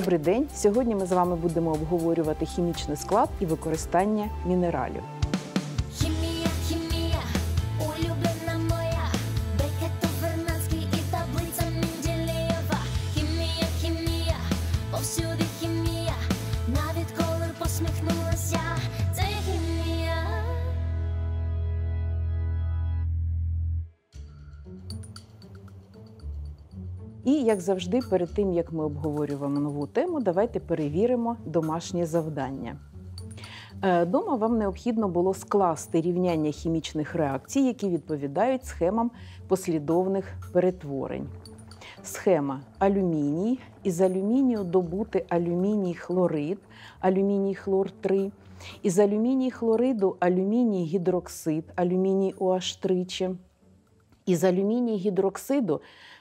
Добрий день! Сьогодні ми з вами будемо обговорювати хімічний склад і використання мінералів. як завжди, перед тим як ми обговорюємо нову тему, давайте перевіримо домашнє завдання. Е, дома вам необхідно було скласти рівняння хімічних реакцій, які відповідають схемам послідовних перетворень. Схема алюміній. Із алюмінію добути алюміній хлорид, алюміній хлор 3. Із алюміній хлориду алюміній гідроксид, алюміній ОН3. Із алюміній гідроксиду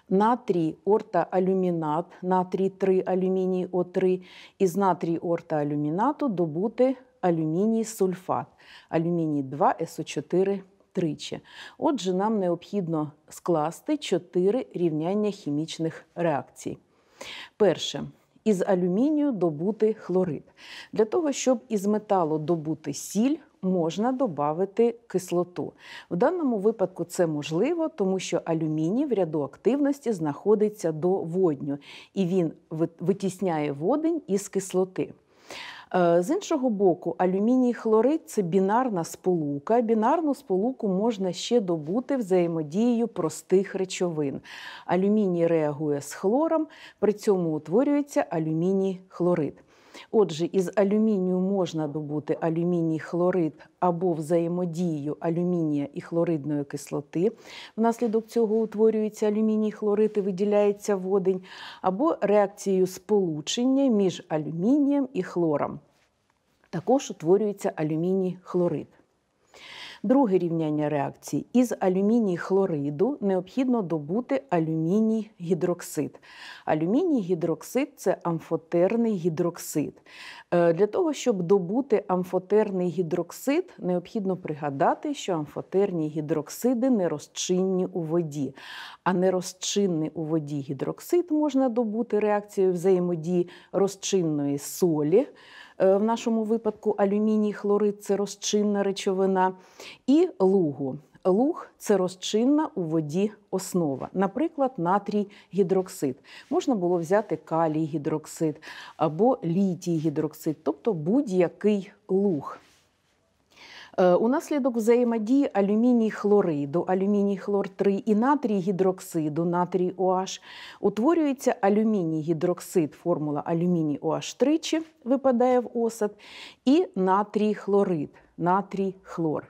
натрий ортоалюмінат, натрій 3 алюміній О3 із натрій ортоалюмінату добути алюміній сульфат, алюміній 2 СО4 тричі. Отже, нам необхідно скласти чотири рівняння хімічних реакцій. Перше. Із алюмінію добути хлорид. Для того, щоб із металу добути сіль, можна додати кислоту. В даному випадку це можливо, тому що алюміній в ряду активності знаходиться до водню, і він витісняє водень із кислоти. Е, з іншого боку, алюміній хлорид це бінарна сполука. Бінарну сполуку можна ще добути взаємодією простих речовин. Алюміній реагує з хлором, при цьому утворюється алюміній хлорид. Отже, із алюмінію можна добути алюміній хлорид або взаємодією алюмінія і хлоридної кислоти. Внаслідок цього утворюється алюміній хлорид і виділяється водень, або реакцією сполучення між алюмінієм і хлором. Також утворюється алюміній хлорид. Друге рівняння реакції із алюміній хлориду необхідно добути алюміній гідроксид. Алюміній гідроксид це амфотерний гідроксид. Е, для того, щоб добути амфотерний гідроксид, необхідно пригадати, що амфотерні гідроксиди не розчинні у воді, а нерозчинний у воді гідроксид можна добути реакцією взаємодії розчинної солі. Е, в нашому випадку алюміній, хлорид це розчинна речовина, і лугу. Луг це розчинна у воді основа, наприклад, натрій гідроксид. Можна було взяти калій гідроксид або літій гідроксид, тобто будь-який луг. Е, Унаслідок взаємодії алюміній хлориду, алюміній хлор 3 і натрій гідроксиду, натрій OH, утворюється алюміній гідроксид, формула алюміній OH тричі випадає в осад, і натрій хлорид, натрій хлор.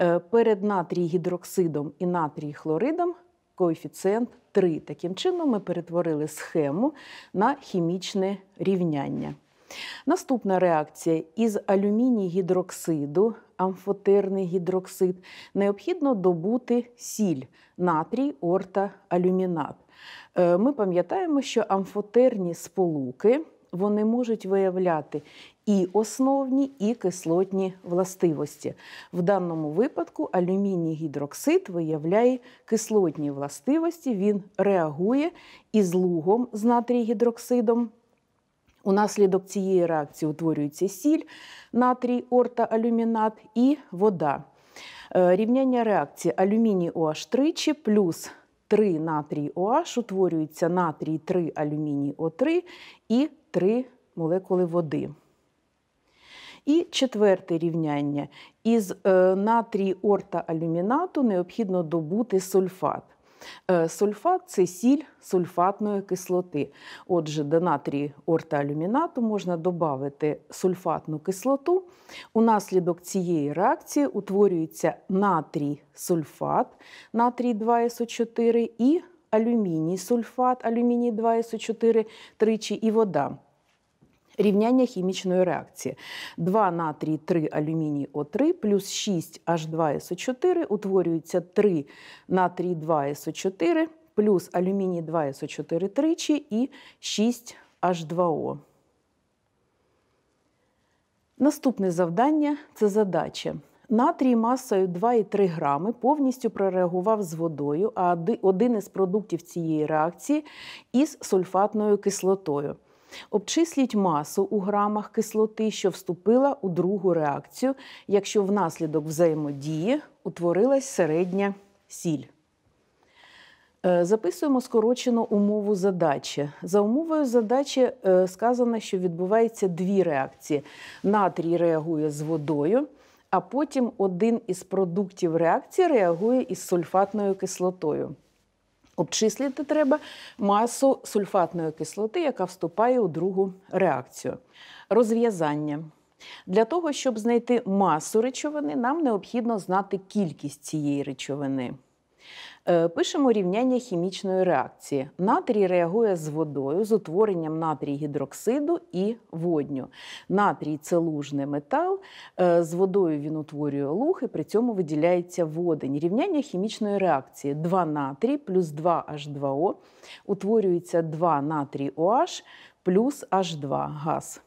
Е, перед натрій гідроксидом і натрій хлоридом коефіцієнт 3. Таким чином, ми перетворили схему на хімічне рівняння. Наступна реакція із алюміній гідроксиду амфотерний гідроксид, необхідно добути сіль, натрій, орта, алюмінат. Е, ми пам'ятаємо, що амфотерні сполуки вони можуть виявляти і основні, і кислотні властивості. В даному випадку алюміній гідроксид виявляє кислотні властивості, він реагує із лугом з натрій гідроксидом. Унаслідок цієї реакції утворюється сіль, натрій, ортоалюмінат і вода. Е, рівняння реакції алюміній oh тричі плюс 3 натрій OH утворюється натрій 3 алюміній О3 і 3 молекули води. І четверте рівняння. Із е, натрій ортоалюмінату необхідно добути сульфат. Е, сульфат це сіль сульфатної кислоти. Отже, до натрії орталюмінату можна додати сульфатну кислоту. Унаслідок цієї реакції утворюється натрій сульфат, натрій 2СО4 і алюміній сульфат, алюміній 2СО4 тричі і вода рівняння хімічної реакції. 2 натрій, 3 алюміній О3 плюс 6 H2SO4 утворюється 3 натрій 2SO4 плюс алюміній 2SO4 тричі і 6 H2O. Наступне завдання це задача. Натрій масою 2,3 грами повністю прореагував з водою, а один із продуктів цієї реакції із сульфатною кислотою. Обчисліть масу у грамах кислоти, що вступила у другу реакцію, якщо внаслідок взаємодії утворилась середня сіль. Е, записуємо скорочену умову задачі. За умовою задачі е, сказано, що відбувається дві реакції. Натрій реагує з водою, а потім один із продуктів реакції реагує із сульфатною кислотою. Обчислити треба масу сульфатної кислоти, яка вступає у другу реакцію. Розв'язання. Для того, щоб знайти масу речовини, нам необхідно знати кількість цієї речовини. Е, пишемо рівняння хімічної реакції. Натрій реагує з водою, з утворенням натрій гідроксиду і водню. Натрій це лужний метал, е, з водою він утворює луг і при цьому виділяється водень. Рівняння хімічної реакції 2 натрій плюс 2H2O. Утворюється 2 натрій OH плюс H2 газ.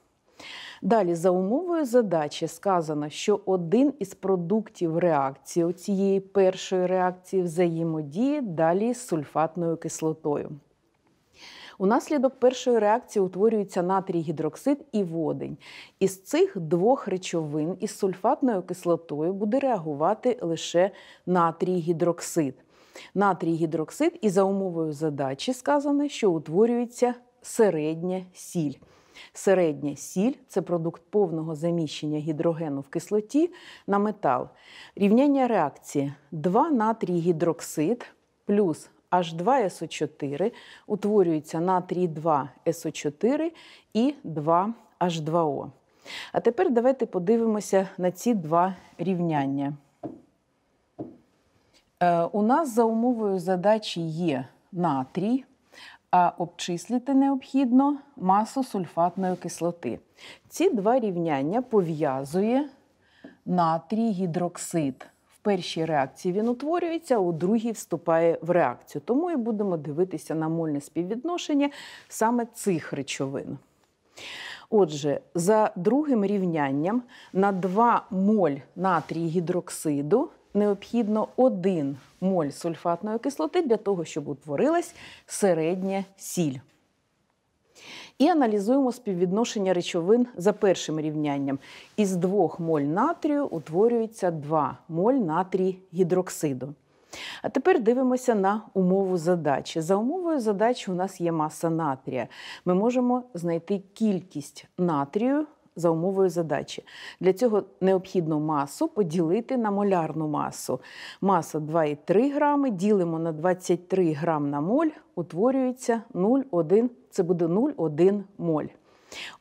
Далі, за умовою задачі, сказано, що один із продуктів реакції цієї першої реакції взаємодіє далі з сульфатною кислотою. Унаслідок першої реакції утворюється натрій гідроксид і водень. Із цих двох речовин із сульфатною кислотою буде реагувати лише натрій гідроксид. Натрій гідроксид і за умовою задачі сказано, що утворюється середня сіль. Середня сіль це продукт повного заміщення гідрогену в кислоті на метал. Рівняння реакції 2 натрій гідроксид плюс H2SO4 утворюється натрій 2 SO4 і 2H2O. А тепер давайте подивимося на ці два рівняння. Е, у нас за умовою задачі є натрій а обчислити необхідно масу сульфатної кислоти. Ці два рівняння пов'язує натрій гідроксид. В першій реакції він утворюється, у другій вступає в реакцію. Тому і будемо дивитися на мольне співвідношення саме цих речовин. Отже, за другим рівнянням на 2 моль натрій гідроксиду необхідно 1 моль сульфатної кислоти для того, щоб утворилась середня сіль. І аналізуємо співвідношення речовин за першим рівнянням. Із 2 моль натрію утворюється 2 моль натрій гідроксиду. А тепер дивимося на умову задачі. За умовою задачі у нас є маса натрія. Ми можемо знайти кількість натрію за умовою задачі. Для цього необхідно масу поділити на молярну масу. Маса 2,3 грами, ділимо на 23 грам на моль, утворюється 0,1, це буде 0,1 моль.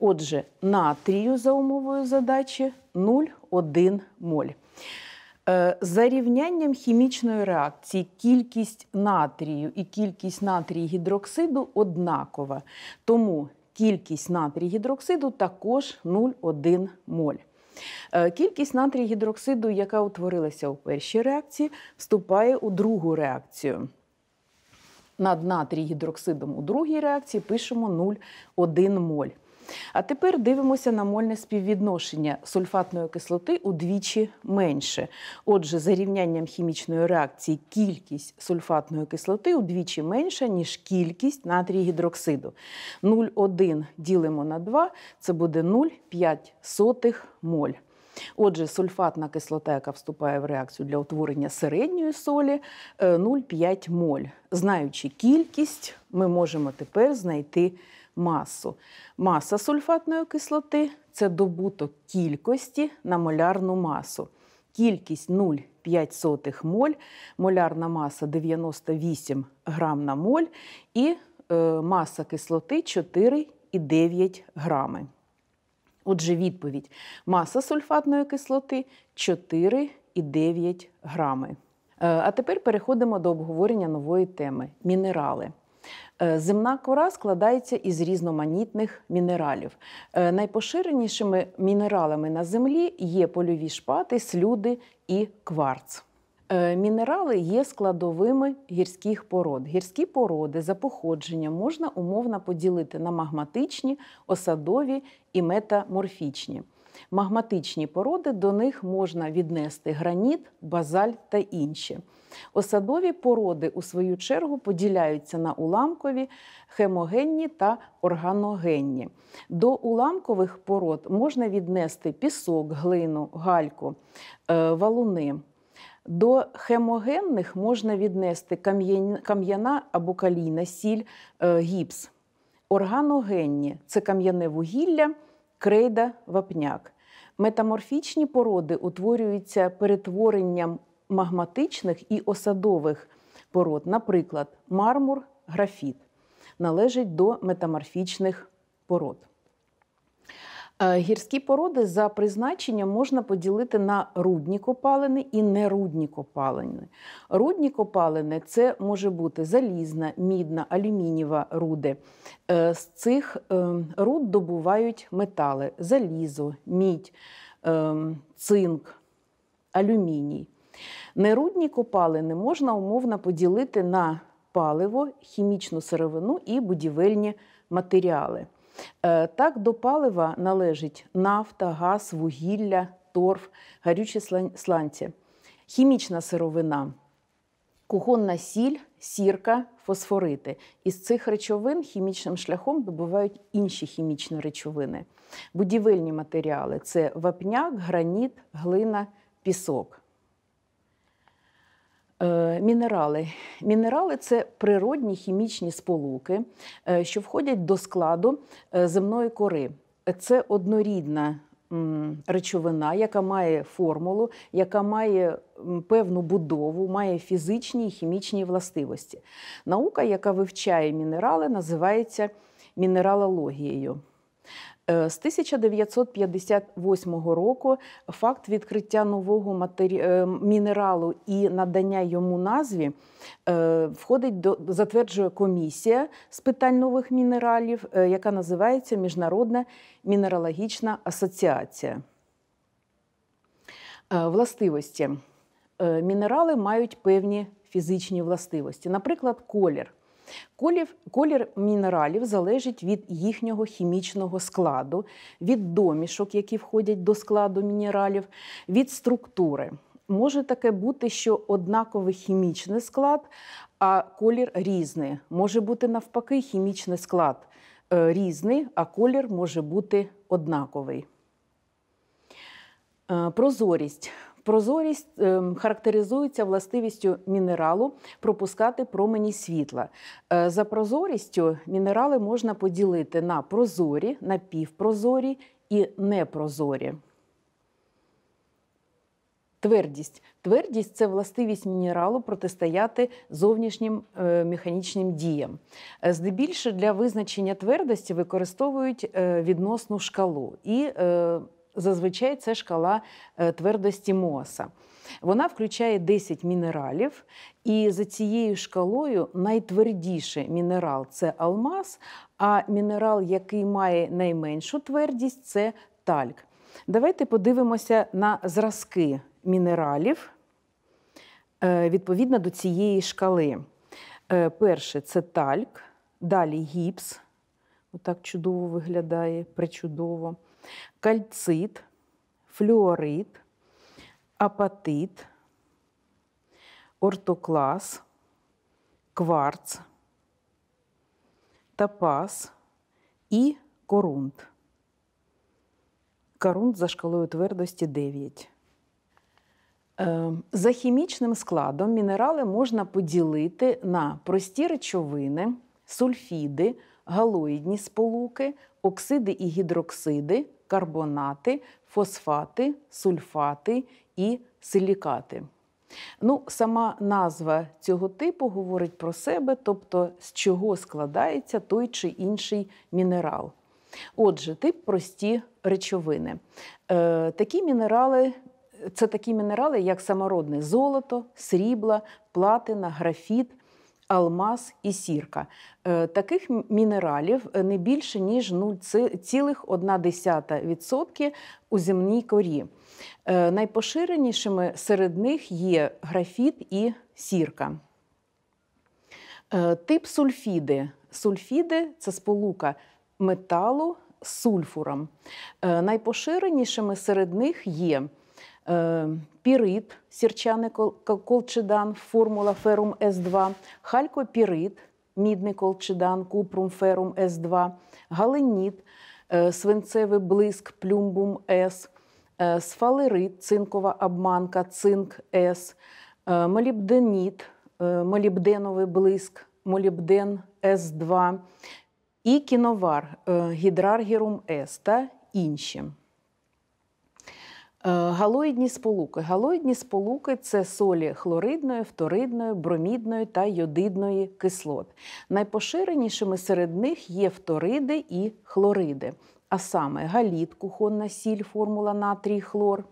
Отже, натрію за умовою задачі 0,1 моль. Е, за рівнянням хімічної реакції кількість натрію і кількість натрій гідроксиду однакова. Тому кількість натрій гідроксиду також 0,1 моль. Е, кількість натрій гідроксиду, яка утворилася у першій реакції, вступає у другу реакцію. Над натрій гідроксидом у другій реакції пишемо 0,1 моль. А тепер дивимося на мольне співвідношення сульфатної кислоти удвічі менше. Отже, за рівнянням хімічної реакції кількість сульфатної кислоти удвічі менша, ніж кількість натрій гідроксиду. 0,1 ділимо на 2, це буде 0,5 моль. Отже, сульфатна кислота, яка вступає в реакцію для утворення середньої солі 0,5 е, моль. Знаючи кількість, ми можемо тепер знайти масу. Маса сульфатної кислоти це добуток кількості на молярну масу. Кількість 0,5 моль, молярна маса 98 грам на моль і е, маса кислоти 4,9 грами. Отже, відповідь: маса сульфатної кислоти 4,9 грами. Е, а тепер переходимо до обговорення нової теми мінерали. Е, земна кора складається із різноманітних мінералів. Е, найпоширенішими мінералами на землі є польові шпати, слюди і кварц. Е, мінерали є складовими гірських пород. Гірські породи за походженням можна умовно поділити на магматичні, осадові і метаморфічні. Магматичні породи до них можна віднести граніт, базаль та інші. Осадові породи, у свою чергу, поділяються на уламкові, хемогенні та органогенні. До уламкових пород можна віднести пісок, глину, гальку, е, валуни. До хемогенних можна віднести кам'яна або калійна сіль, е, гіпс. Органогенні це кам'яне вугілля крейда вапняк. Метаморфічні породи утворюються перетворенням магматичних і осадових пород, наприклад, мармур, графіт, належить до метаморфічних пород. Е, гірські породи за призначенням можна поділити на рудні копалини і нерудні копалини. Рудні копалини це може бути залізна, мідна, алюмінієва руди. Е, з цих ем, руд добувають метали: залізо, мідь, ем, цинк, алюміній. Нерудні копалини можна умовно поділити на паливо, хімічну сировину і будівельні матеріали. Е, так, до палива належить нафта, газ, вугілля, торф, гарючі сланці, хімічна сировина, кухонна сіль, сірка, фосфорити. Із цих речовин хімічним шляхом добувають інші хімічні речовини. Будівельні матеріали це вапняк, граніт, глина, пісок. Е, мінерали. Мінерали це природні хімічні сполуки, е, що входять до складу е, земної кори. Це однорідна речовина, яка має формулу, яка має певну будову, має фізичні і хімічні властивості. Наука, яка вивчає мінерали, називається мінералологією. Е, з 1958 року факт відкриття нового матері... Е, мінералу і надання йому назві е, входить до затверджує комісія з питань нових мінералів, яка називається Міжнародна мінералогічна асоціація. Властивості. Мінерали мають певні фізичні властивості, наприклад, колір. Колір, колір мінералів залежить від їхнього хімічного складу, від домішок, які входять до складу мінералів, від структури. Може таке бути, що однаковий хімічний склад, а колір різний. Може бути навпаки хімічний склад е, різний, а колір може бути однаковий. Е, прозорість Прозорість ем, характеризується властивістю мінералу пропускати промені світла. Е, за прозорістю мінерали можна поділити на прозорі, напівпрозорі і непрозорі. Твердість. Твердість це властивість мінералу протистояти зовнішнім е, механічним діям. Е, Здебільше для визначення твердості використовують відносну шкалу. і зазвичай це шкала е, твердості Моаса. Вона включає 10 мінералів, і за цією шкалою найтвердіший мінерал це алмаз, а мінерал, який має найменшу твердість, це тальк. Давайте подивимося на зразки мінералів е, відповідно до цієї шкали. Е, перше це тальк, далі гіпс. Отак чудово виглядає, причудово кальцит, флюорит, апатит, ортоклас, кварц, тапас і корунт. Корунт за шкалою твердості 9. Е, за хімічним складом мінерали можна поділити на прості речовини, сульфіди, галоїдні сполуки, оксиди і гідроксиди, карбонати, фосфати, сульфати і силікати. Ну, Сама назва цього типу говорить про себе, тобто з чого складається той чи інший мінерал. Отже, тип прості речовини. Е, Такі мінерали. Це такі мінерали, як самородне золото, срібла, платина, графіт, алмаз і сірка. Е, таких мінералів е, не більше ніж 0,1% ну, у земній корі. Е, найпоширенішими серед них є графіт і сірка. Тип сульфіди. Сульфіди це сполука металу з сульфуром. Найпоширенішими серед них є Ем, пірит, сірчаний колчедан, формула ферум С2, халькопірит, мідний колчедан, купрум ферум С2, галеніт, е, свинцевий блиск, плюмбум С, е, сфалерит, цинкова обманка, цинк С, е, молібденіт, молібденовий блиск, молібден С2 і кіновар, гідраргірум С та інші. Е, галоїдні сполуки. Галоїдні сполуки це солі хлоридної, фторидної, бромідної та йодидної кислот. Найпоширенішими серед них є фториди і хлориди, а саме галіт, кухонна сіль, формула натрій, хлор,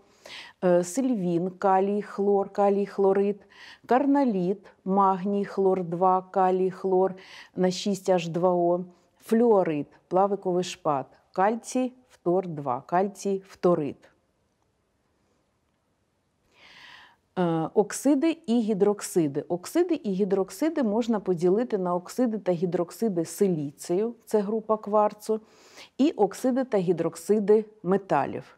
е, сильвін, калій, хлор, калій хлорид, карналіт, магній, хлор, 2, калій хлор на 6H2O, флюорид, плавиковий шпат, кальцій, фтор 2, кальцій, фторид. Е, оксиди і гідроксиди. Оксиди і гідроксиди можна поділити на оксиди та гідроксиди силіцію, це група кварцу, і оксиди та гідроксиди металів.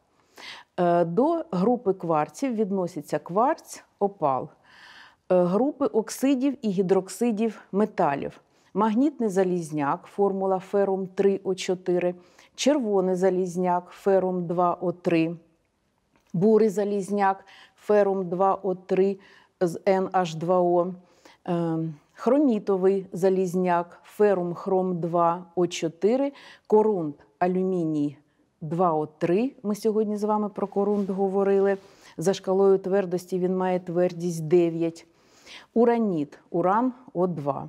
Е, до групи кварців відносяться кварц, опал, е, групи оксидів і гідроксидів металів, магнітний залізняк, формула ферум 3О4, червоний залізняк, ферум 2О3. Бурий залізняк, ферум 2О3 з NH2O, ем, хромітовий залізняк, ферум хром 2О4, корунд алюміній 2О3. Ми сьогодні з вами про корунд говорили. За шкалою твердості він має твердість 9. Ураніт, уран О2.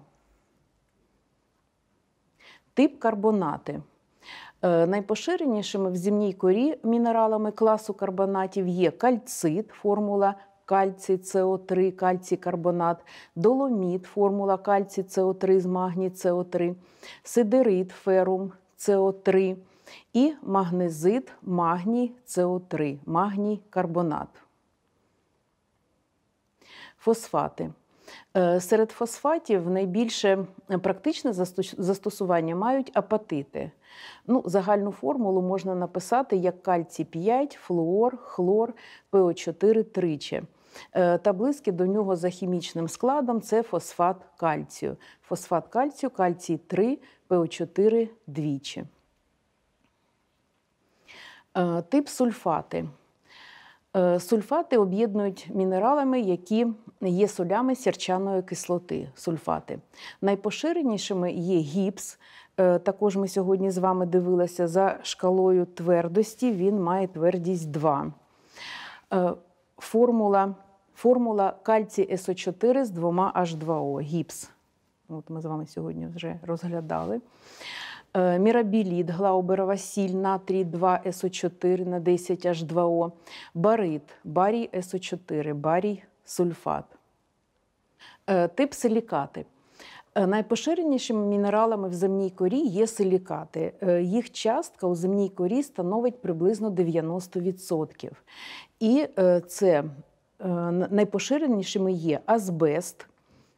Тип карбонати. Е, найпоширенішими в зімній корі мінералами класу карбонатів є кальцит, формула кальцій СО3, кальцій карбонат, доломіт, формула кальцій СО3 з магній СО3, сидерит, ферум СО3 і магнезит, магній СО3, магній карбонат. Фосфати. Е, серед фосфатів найбільше практичне застосування мають апатити. Ну, Загальну формулу можна написати як кальцій 5, флуор, хлор, ПО4 тричі. Е, та близькі до нього за хімічним складом це фосфат кальцію. Фосфат кальцію, кальцій 3, ПО4 двічі. Е, тип сульфати. Е, сульфати об'єднують мінералами, які є солями сірчаної кислоти. Сульфати. Найпоширенішими є гіпс. Е, також ми сьогодні з вами дивилися за шкалою твердості. Він має твердість 2. Е, формула формула кальцій со 4 з двома H2O. Гіпс. От Ми з вами сьогодні вже розглядали. Е, мірабіліт, глауберова сіль, натрій 2 СО4 на 10 H2O, барит, барій СО4, барій сульфат. Е, тип силікати. Е, найпоширенішими мінералами в земній корі є силікати. Їх частка у земній корі становить приблизно 90%. І це найпоширенішими є азбест,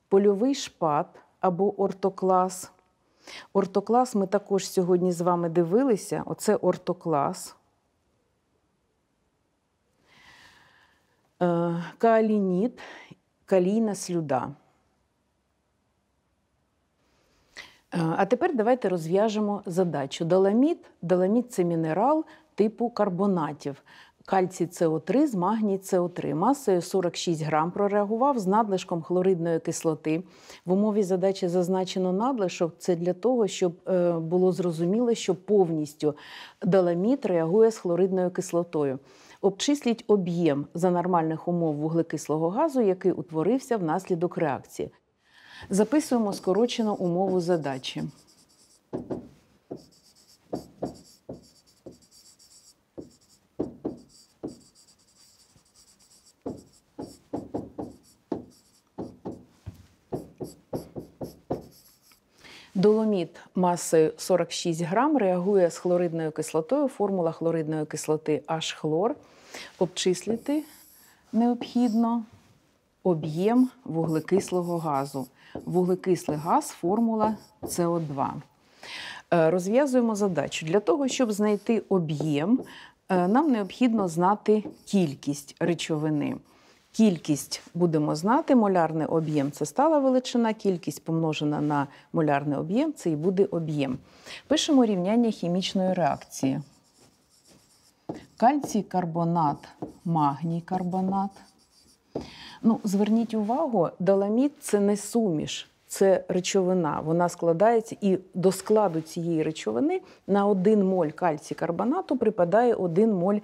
польовий шпат або ортоклас, Ортоклас ми також сьогодні з вами дивилися. Оце ортоклас. Е, Каалініт, калійна слюда. Е, а тепер давайте розв'яжемо задачу. Доломіт. це мінерал типу карбонатів кальцій СО3 з магній СО3 масою 46 грам прореагував з надлишком хлоридної кислоти. В умові задачі зазначено надлишок. Це для того, щоб е, було зрозуміло, що повністю доломіт реагує з хлоридною кислотою. Обчисліть об'єм за нормальних умов вуглекислого газу, який утворився внаслідок реакції. Записуємо скорочену умову задачі. Доломіт масою 46 грам реагує з хлоридною кислотою. Формула хлоридної кислоти H-хлор. Обчислити необхідно об'єм вуглекислого газу. Вуглекислий газ формула СО2. Е, розв'язуємо задачу. Для того, щоб знайти об'єм, е, нам необхідно знати кількість речовини. Кількість будемо знати, молярний об'єм це стала величина, кількість помножена на молярний об'єм це і буде об'єм. Пишемо рівняння хімічної реакції. Кальцій карбонат, магній карбонат. Ну, Зверніть увагу, доломіт це не суміш, це речовина. Вона складається і до складу цієї речовини на 1 моль кальцій карбонату припадає 1 моль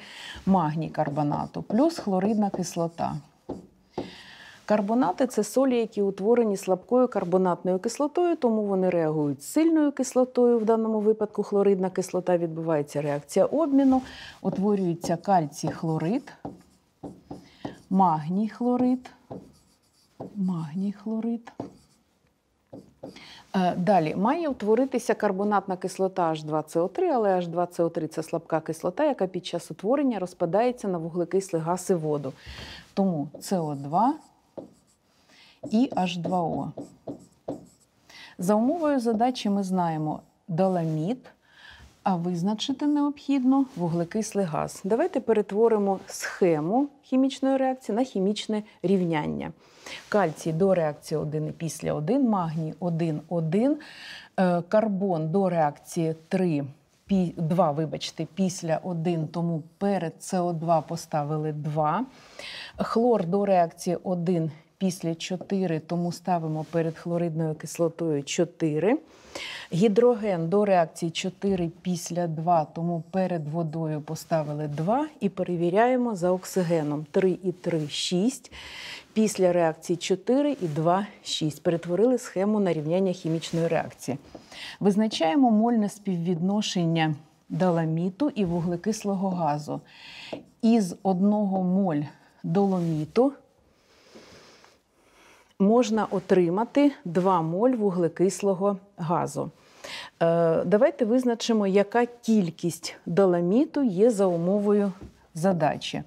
магній карбонату, плюс хлоридна кислота. Карбонати це солі, які утворені слабкою карбонатною кислотою, тому вони реагують з сильною кислотою. В даному випадку хлоридна кислота відбувається реакція обміну, утворюється кальцій хлорид, магній хлорид, магній хлорид. Е, далі має утворитися карбонатна кислота H2CO3, але H2CO3 це слабка кислота, яка під час утворення розпадається на вуглекислий газ і воду. Тому СО2 і H2O. За умовою задачі ми знаємо доломіт, а визначити необхідно вуглекислий газ. Давайте перетворимо схему хімічної реакції на хімічне рівняння. Кальцій до реакції 1 і після 1, магній 1, 1, е, карбон до реакції 3. 2, вибачте, після 1, тому перед СО2 поставили 2. Хлор до реакції 1 після 4, тому ставимо перед хлоридною кислотою 4. Гідроген до реакції 4 після 2, тому перед водою поставили 2 і перевіряємо за оксигеном 3 і 3 – 6. Після реакції 4 і 2 – 6. Перетворили схему на рівняння хімічної реакції. Визначаємо мольне співвідношення доломіту і вуглекислого газу. Із 1 моль доломіту – можна отримати 2 моль вуглекислого газу. Е, давайте визначимо, яка кількість доламіту є за умовою задачі.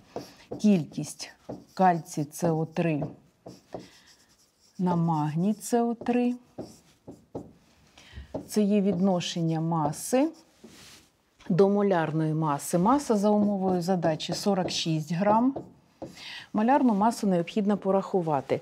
Кількість кальці СО3 на магній СО3. Це є відношення маси до молярної маси. Маса за умовою задачі 46 грам. Малярну масу необхідно порахувати.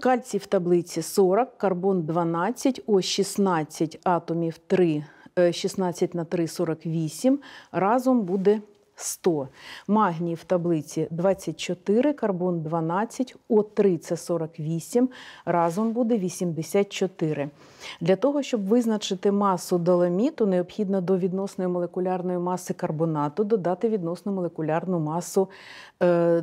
Кальцій в таблиці 40, карбон 12, ось 16 атомів 3, 16 е, на 3 – 48, разом буде 100. Магній в таблиці 24, карбон 12, О3 це 48, разом буде 84. Для того, щоб визначити масу доломіту, необхідно до відносної молекулярної маси карбонату додати відносну молекулярну масу е,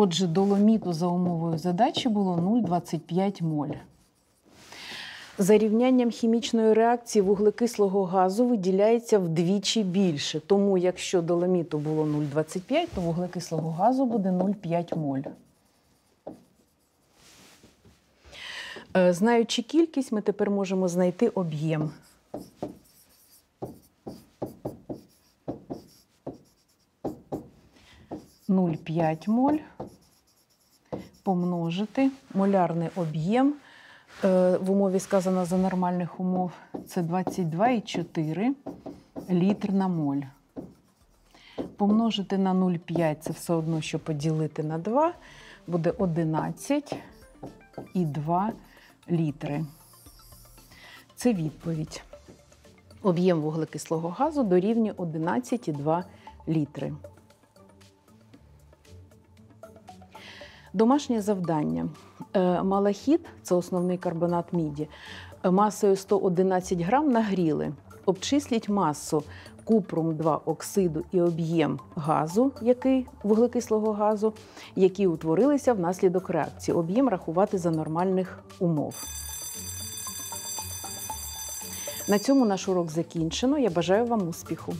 Отже, доломіту за умовою задачі було 0,25 моль. За рівнянням хімічної реакції вуглекислого газу виділяється вдвічі більше. Тому якщо доломіту було 0,25, то вуглекислого газу буде 0,5 моль. Е, знаючи кількість, ми тепер можемо знайти об'єм. Нуль п'ять моль помножити молярний об'єм. Е, в умові сказано за нормальних умов це 22,4 літр на моль. Помножити на 0,5 це все одно, що поділити на 2, буде 11,2 літри. Це відповідь. Об'єм вуглекислого газу дорівнює 11,2 літри. Домашнє завдання. Е, малахіт це основний карбонат міді, е, масою 111 грам нагріли. Обчисліть масу купрум 2 оксиду і об'єм газу, який вуглекислого газу, які утворилися внаслідок реакції. Об'єм рахувати за нормальних умов. На цьому наш урок закінчено. Я бажаю вам успіху.